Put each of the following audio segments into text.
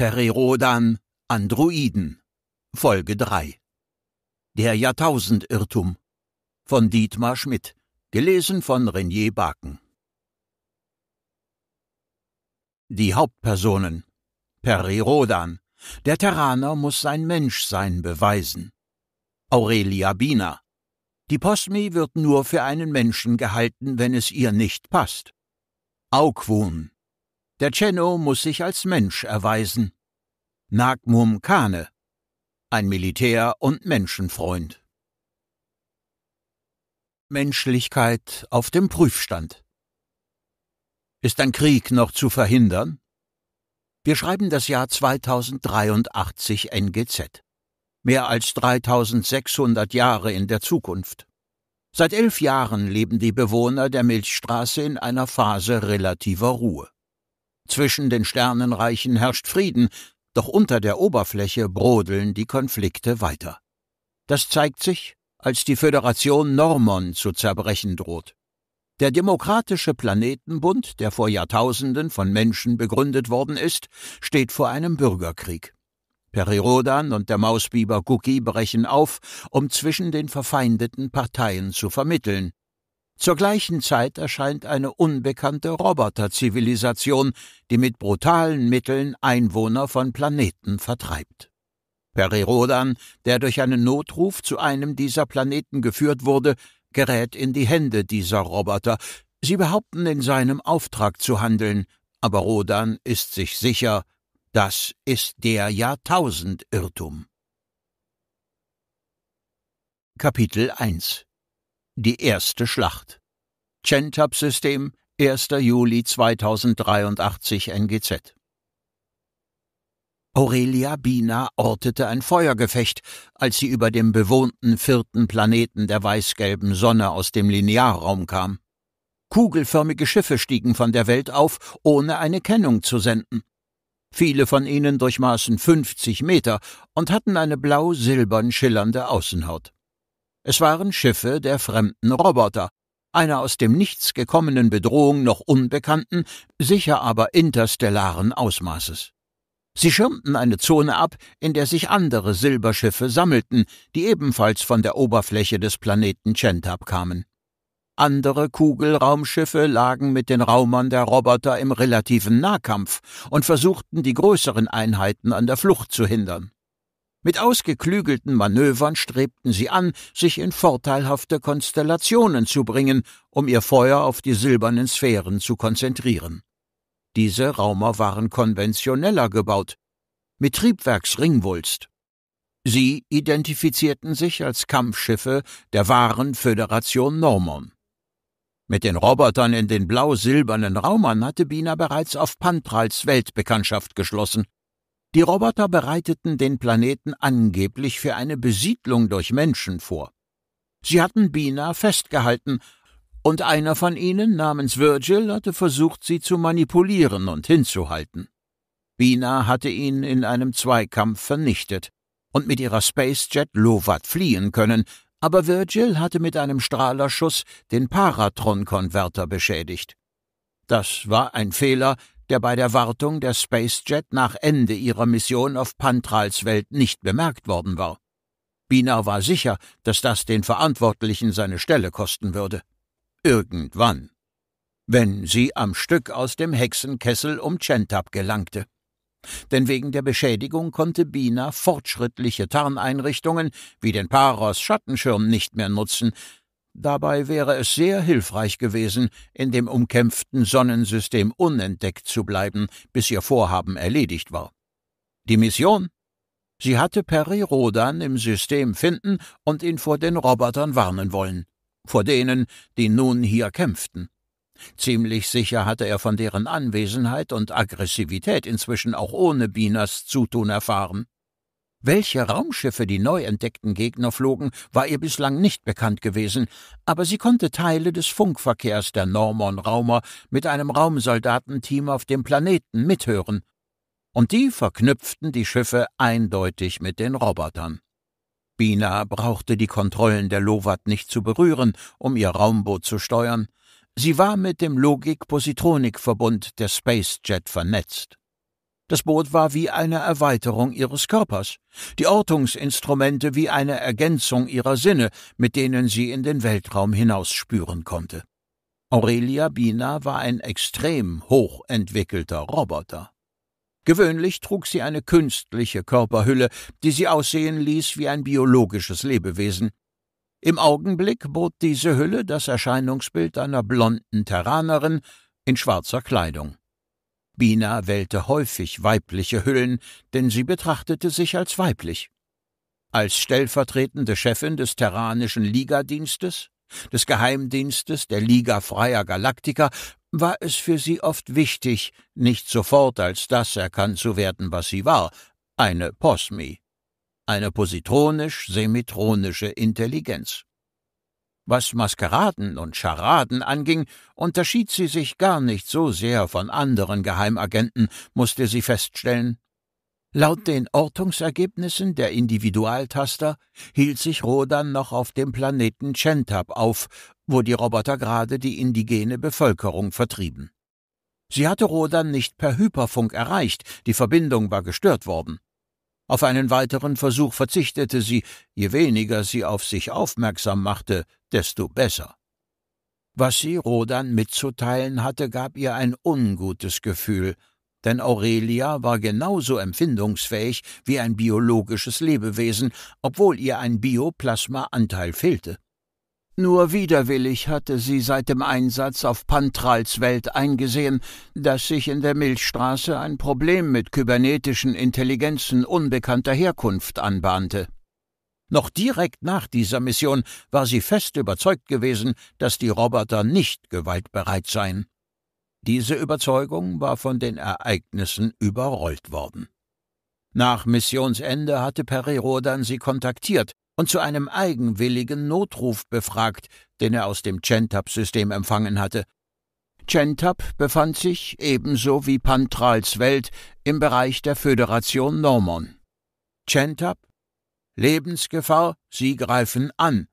Pererodan Androiden Folge 3 Der Jahrtausendirrtum von Dietmar Schmidt, gelesen von Renier Baken. Die Hauptpersonen Pererodan, der Terraner muss sein Menschsein beweisen. Aurelia Bina, die Posmi wird nur für einen Menschen gehalten, wenn es ihr nicht passt. Aukwun, der Chenno muss sich als Mensch erweisen. Nagmum Kane, ein Militär und Menschenfreund. Menschlichkeit auf dem Prüfstand. Ist ein Krieg noch zu verhindern? Wir schreiben das Jahr 2083 NGZ. Mehr als 3600 Jahre in der Zukunft. Seit elf Jahren leben die Bewohner der Milchstraße in einer Phase relativer Ruhe. Zwischen den Sternenreichen herrscht Frieden, doch unter der Oberfläche brodeln die Konflikte weiter. Das zeigt sich, als die Föderation Normon zu zerbrechen droht. Der demokratische Planetenbund, der vor Jahrtausenden von Menschen begründet worden ist, steht vor einem Bürgerkrieg. Perirodan und der Mausbiber Guki brechen auf, um zwischen den verfeindeten Parteien zu vermitteln. Zur gleichen Zeit erscheint eine unbekannte Roboterzivilisation, die mit brutalen Mitteln Einwohner von Planeten vertreibt. Rodan, der durch einen Notruf zu einem dieser Planeten geführt wurde, gerät in die Hände dieser Roboter. Sie behaupten, in seinem Auftrag zu handeln, aber Rodan ist sich sicher, das ist der Jahrtausendirrtum. Kapitel 1 die erste Schlacht. Chentap-System, 1. Juli 2083 NGZ. Aurelia Bina ortete ein Feuergefecht, als sie über dem bewohnten vierten Planeten der weißgelben Sonne aus dem Linearraum kam. Kugelförmige Schiffe stiegen von der Welt auf, ohne eine Kennung zu senden. Viele von ihnen durchmaßen 50 Meter und hatten eine blau-silbern schillernde Außenhaut. Es waren Schiffe der fremden Roboter, einer aus dem Nichts gekommenen Bedrohung noch unbekannten, sicher aber interstellaren Ausmaßes. Sie schirmten eine Zone ab, in der sich andere Silberschiffe sammelten, die ebenfalls von der Oberfläche des Planeten Chentab kamen. Andere Kugelraumschiffe lagen mit den Raumern der Roboter im relativen Nahkampf und versuchten, die größeren Einheiten an der Flucht zu hindern. Mit ausgeklügelten Manövern strebten sie an, sich in vorteilhafte Konstellationen zu bringen, um ihr Feuer auf die silbernen Sphären zu konzentrieren. Diese Raumer waren konventioneller gebaut, mit Triebwerksringwulst. Sie identifizierten sich als Kampfschiffe der wahren Föderation Normon. Mit den Robotern in den blau-silbernen Raumern hatte Bina bereits auf Pantrals Weltbekanntschaft geschlossen. Die Roboter bereiteten den Planeten angeblich für eine Besiedlung durch Menschen vor. Sie hatten Bina festgehalten, und einer von ihnen namens Virgil hatte versucht, sie zu manipulieren und hinzuhalten. Bina hatte ihn in einem Zweikampf vernichtet und mit ihrer Spacejet Lovat fliehen können, aber Virgil hatte mit einem Strahlerschuss den Paratron-Konverter beschädigt. Das war ein Fehler, der bei der Wartung der SpaceJet nach Ende ihrer Mission auf Pantrals Welt nicht bemerkt worden war. Bina war sicher, dass das den Verantwortlichen seine Stelle kosten würde. Irgendwann. Wenn sie am Stück aus dem Hexenkessel um Chentap gelangte. Denn wegen der Beschädigung konnte Bina fortschrittliche Tarneinrichtungen wie den Paros Schattenschirm nicht mehr nutzen, Dabei wäre es sehr hilfreich gewesen, in dem umkämpften Sonnensystem unentdeckt zu bleiben, bis ihr Vorhaben erledigt war. Die Mission? Sie hatte Perry Rodan im System finden und ihn vor den Robotern warnen wollen, vor denen, die nun hier kämpften. Ziemlich sicher hatte er von deren Anwesenheit und Aggressivität inzwischen auch ohne Binas Zutun erfahren. Welche Raumschiffe die neu entdeckten Gegner flogen, war ihr bislang nicht bekannt gewesen, aber sie konnte Teile des Funkverkehrs der Norman Raumer mit einem Raumsoldatenteam auf dem Planeten mithören. Und die verknüpften die Schiffe eindeutig mit den Robotern. Bina brauchte die Kontrollen der Lovat nicht zu berühren, um ihr Raumboot zu steuern. Sie war mit dem Logik-Positronik-Verbund der Space Jet vernetzt. Das Boot war wie eine Erweiterung ihres Körpers, die Ortungsinstrumente wie eine Ergänzung ihrer Sinne, mit denen sie in den Weltraum hinausspüren konnte. Aurelia Bina war ein extrem hochentwickelter Roboter. Gewöhnlich trug sie eine künstliche Körperhülle, die sie aussehen ließ wie ein biologisches Lebewesen. Im Augenblick bot diese Hülle das Erscheinungsbild einer blonden Terranerin in schwarzer Kleidung. Bina wählte häufig weibliche Hüllen, denn sie betrachtete sich als weiblich. Als stellvertretende Chefin des Terranischen Ligadienstes, des Geheimdienstes der Liga Freier Galaktiker war es für sie oft wichtig, nicht sofort als das erkannt zu werden, was sie war, eine Posmi, eine positronisch-semitronische Intelligenz. Was Maskeraden und Scharaden anging, unterschied sie sich gar nicht so sehr von anderen Geheimagenten, musste sie feststellen. Laut den Ortungsergebnissen der Individualtaster hielt sich Rodan noch auf dem Planeten Chentab auf, wo die Roboter gerade die indigene Bevölkerung vertrieben. Sie hatte Rodan nicht per Hyperfunk erreicht, die Verbindung war gestört worden. Auf einen weiteren Versuch verzichtete sie, je weniger sie auf sich aufmerksam machte, desto besser. Was sie Rodan mitzuteilen hatte, gab ihr ein ungutes Gefühl, denn Aurelia war genauso empfindungsfähig wie ein biologisches Lebewesen, obwohl ihr ein Bioplasma-Anteil fehlte. Nur widerwillig hatte sie seit dem Einsatz auf Pantrals Welt eingesehen, dass sich in der Milchstraße ein Problem mit kybernetischen Intelligenzen unbekannter Herkunft anbahnte. Noch direkt nach dieser Mission war sie fest überzeugt gewesen, dass die Roboter nicht gewaltbereit seien. Diese Überzeugung war von den Ereignissen überrollt worden. Nach Missionsende hatte Perry Rodan sie kontaktiert und zu einem eigenwilligen Notruf befragt, den er aus dem Chentap-System empfangen hatte. Chentap befand sich, ebenso wie Pantrals Welt, im Bereich der Föderation Normon. Chentap? Lebensgefahr, Sie greifen an,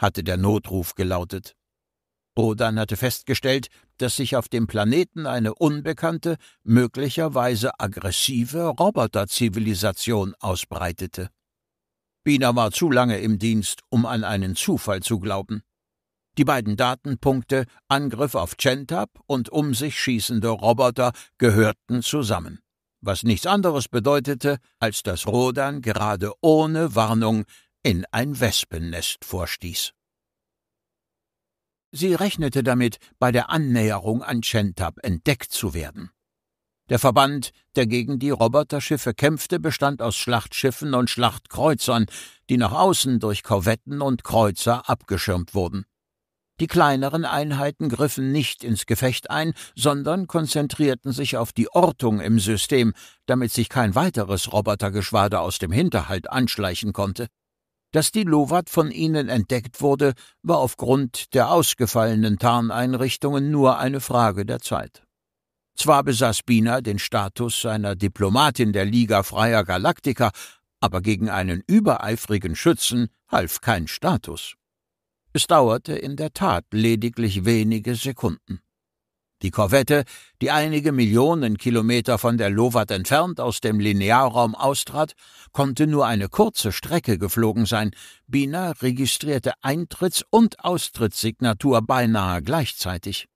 hatte der Notruf gelautet. Rodan hatte festgestellt, dass sich auf dem Planeten eine unbekannte, möglicherweise aggressive Roboterzivilisation ausbreitete. Biener war zu lange im Dienst, um an einen Zufall zu glauben. Die beiden Datenpunkte Angriff auf Chentap und um sich schießende Roboter gehörten zusammen, was nichts anderes bedeutete, als dass Rodan gerade ohne Warnung in ein Wespennest vorstieß. Sie rechnete damit, bei der Annäherung an Chentap entdeckt zu werden. Der Verband, der gegen die Roboterschiffe kämpfte, bestand aus Schlachtschiffen und Schlachtkreuzern, die nach außen durch Korvetten und Kreuzer abgeschirmt wurden. Die kleineren Einheiten griffen nicht ins Gefecht ein, sondern konzentrierten sich auf die Ortung im System, damit sich kein weiteres Robotergeschwader aus dem Hinterhalt anschleichen konnte. Dass die Lovat von ihnen entdeckt wurde, war aufgrund der ausgefallenen Tarneinrichtungen nur eine Frage der Zeit. Zwar besaß Bina den Status einer Diplomatin der Liga freier Galaktiker, aber gegen einen übereifrigen Schützen half kein Status. Es dauerte in der Tat lediglich wenige Sekunden. Die Korvette, die einige Millionen Kilometer von der Lovat entfernt aus dem Linearraum austrat, konnte nur eine kurze Strecke geflogen sein. Bina registrierte Eintritts- und Austrittssignatur beinahe gleichzeitig.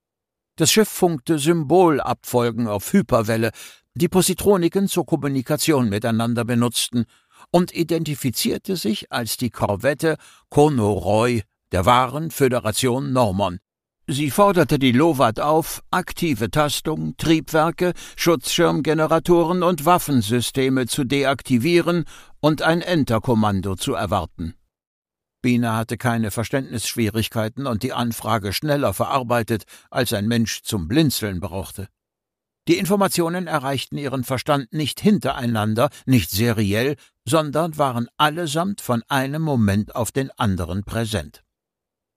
Das Schiff funkte Symbolabfolgen auf Hyperwelle, die Positroniken zur Kommunikation miteinander benutzten und identifizierte sich als die Korvette Konoroy der wahren Föderation Norman. Sie forderte die Lovat auf, aktive Tastung, Triebwerke, Schutzschirmgeneratoren und Waffensysteme zu deaktivieren und ein Enterkommando zu erwarten. Biene hatte keine Verständnisschwierigkeiten und die Anfrage schneller verarbeitet, als ein Mensch zum Blinzeln brauchte. Die Informationen erreichten ihren Verstand nicht hintereinander, nicht seriell, sondern waren allesamt von einem Moment auf den anderen präsent.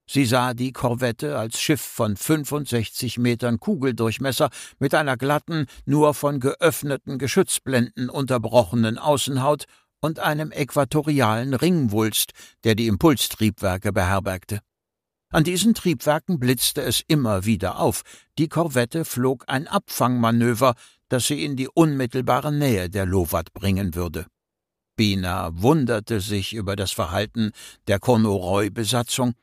Sie sah die Korvette als Schiff von 65 Metern Kugeldurchmesser mit einer glatten, nur von geöffneten Geschützblenden unterbrochenen Außenhaut und einem äquatorialen Ringwulst, der die Impulstriebwerke beherbergte. An diesen Triebwerken blitzte es immer wieder auf. Die Korvette flog ein Abfangmanöver, das sie in die unmittelbare Nähe der Lovat bringen würde. Bina wunderte sich über das Verhalten der konoroi besatzung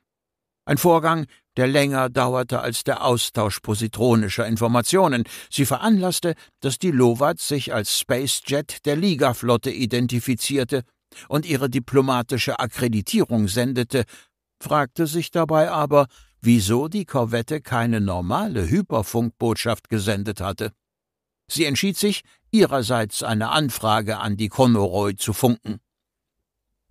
Ein Vorgang, der länger dauerte als der Austausch positronischer Informationen. Sie veranlasste, dass die Lowat sich als Spacejet der Ligaflotte identifizierte und ihre diplomatische Akkreditierung sendete, fragte sich dabei aber, wieso die Korvette keine normale Hyperfunkbotschaft gesendet hatte. Sie entschied sich, ihrerseits eine Anfrage an die Konoroy zu funken.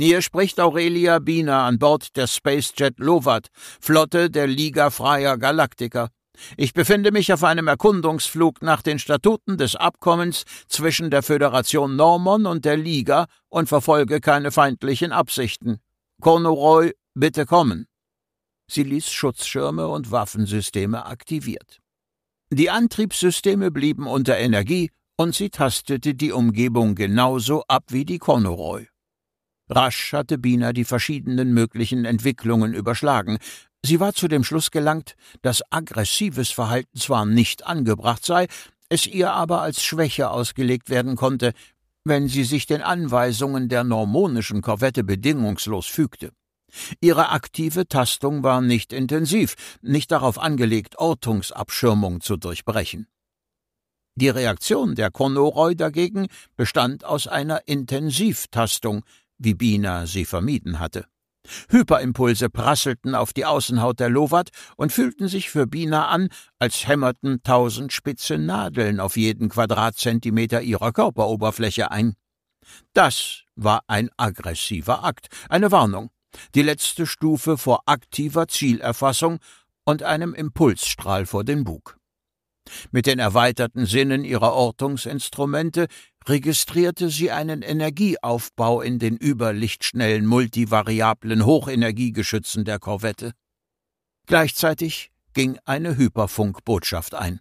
Hier spricht Aurelia Biener an Bord der Spacejet Lovat, Flotte der Liga Freier Galaktiker. Ich befinde mich auf einem Erkundungsflug nach den Statuten des Abkommens zwischen der Föderation Normon und der Liga und verfolge keine feindlichen Absichten. Cornoroy, bitte kommen. Sie ließ Schutzschirme und Waffensysteme aktiviert. Die Antriebssysteme blieben unter Energie und sie tastete die Umgebung genauso ab wie die Cornoroy. Rasch hatte Bina die verschiedenen möglichen Entwicklungen überschlagen. Sie war zu dem Schluss gelangt, dass aggressives Verhalten zwar nicht angebracht sei, es ihr aber als Schwäche ausgelegt werden konnte, wenn sie sich den Anweisungen der normonischen Korvette bedingungslos fügte. Ihre aktive Tastung war nicht intensiv, nicht darauf angelegt, Ortungsabschirmung zu durchbrechen. Die Reaktion der Konoroy dagegen bestand aus einer Intensivtastung, wie Bina sie vermieden hatte. Hyperimpulse prasselten auf die Außenhaut der Lovat und fühlten sich für Bina an, als hämmerten tausend spitze Nadeln auf jeden Quadratzentimeter ihrer Körperoberfläche ein. Das war ein aggressiver Akt, eine Warnung, die letzte Stufe vor aktiver Zielerfassung und einem Impulsstrahl vor den Bug. Mit den erweiterten Sinnen ihrer Ortungsinstrumente registrierte sie einen Energieaufbau in den überlichtschnellen multivariablen Hochenergiegeschützen der Korvette. Gleichzeitig ging eine Hyperfunkbotschaft ein.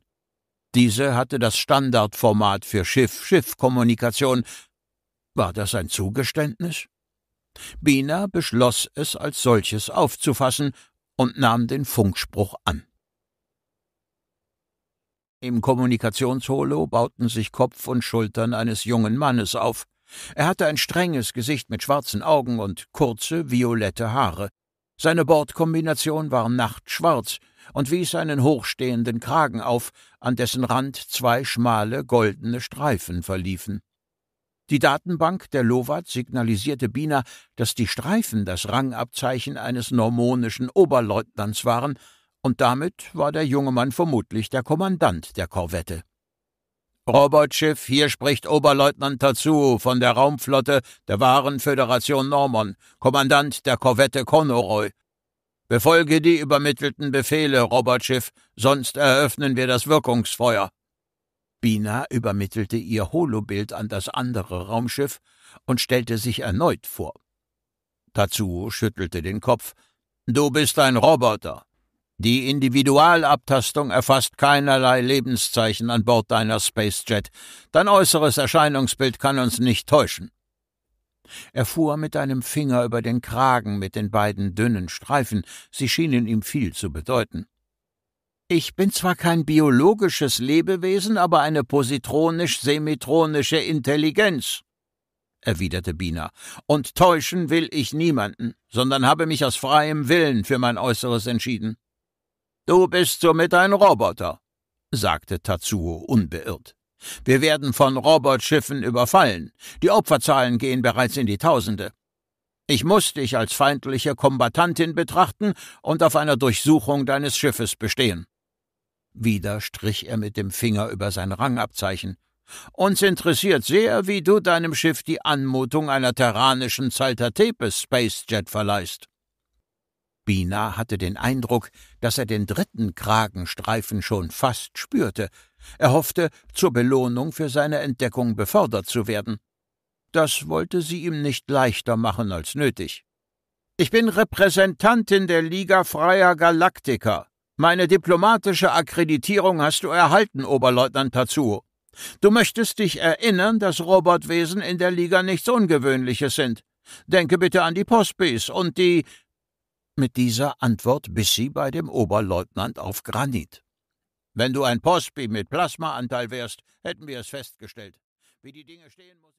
Diese hatte das Standardformat für Schiff-Schiff-Kommunikation. War das ein Zugeständnis? Bina beschloss es als solches aufzufassen und nahm den Funkspruch an. Im Kommunikationsholo bauten sich Kopf und Schultern eines jungen Mannes auf. Er hatte ein strenges Gesicht mit schwarzen Augen und kurze, violette Haare. Seine Bordkombination war nachtschwarz und wies einen hochstehenden Kragen auf, an dessen Rand zwei schmale, goldene Streifen verliefen. Die Datenbank der Lovat signalisierte Biener, dass die Streifen das Rangabzeichen eines normonischen Oberleutnants waren und damit war der junge Mann vermutlich der Kommandant der Korvette. Robotschiff, hier spricht Oberleutnant Tatsuo von der Raumflotte der Wahren Föderation Norman, Kommandant der Korvette Conoroy. Befolge die übermittelten Befehle, Robotschiff, sonst eröffnen wir das Wirkungsfeuer. Bina übermittelte ihr Holobild an das andere Raumschiff und stellte sich erneut vor. Tatsuo schüttelte den Kopf. Du bist ein Roboter. Die Individualabtastung erfasst keinerlei Lebenszeichen an Bord deiner Spacejet. Dein äußeres Erscheinungsbild kann uns nicht täuschen. Er fuhr mit einem Finger über den Kragen mit den beiden dünnen Streifen, sie schienen ihm viel zu bedeuten. Ich bin zwar kein biologisches Lebewesen, aber eine positronisch-semitronische Intelligenz, erwiderte Bina, und täuschen will ich niemanden, sondern habe mich aus freiem Willen für mein Äußeres entschieden. Du bist somit ein Roboter, sagte Tatsuo unbeirrt. Wir werden von Robotschiffen überfallen. Die Opferzahlen gehen bereits in die Tausende. Ich muss dich als feindliche Kombattantin betrachten und auf einer Durchsuchung deines Schiffes bestehen. Wieder strich er mit dem Finger über sein Rangabzeichen. Uns interessiert sehr, wie du deinem Schiff die Anmutung einer terranischen Space Jet verleihst. Bina hatte den Eindruck, dass er den dritten Kragenstreifen schon fast spürte. Er hoffte, zur Belohnung für seine Entdeckung befördert zu werden. Das wollte sie ihm nicht leichter machen als nötig. Ich bin Repräsentantin der Liga Freier Galaktiker. Meine diplomatische Akkreditierung hast du erhalten, Oberleutnant Tatsuo. Du möchtest dich erinnern, dass Robotwesen in der Liga nichts Ungewöhnliches sind. Denke bitte an die Pospis und die mit dieser Antwort bis sie bei dem Oberleutnant auf Granit. Wenn du ein Postbi mit Plasmaanteil wärst, hätten wir es festgestellt. Wie die Dinge stehen, muss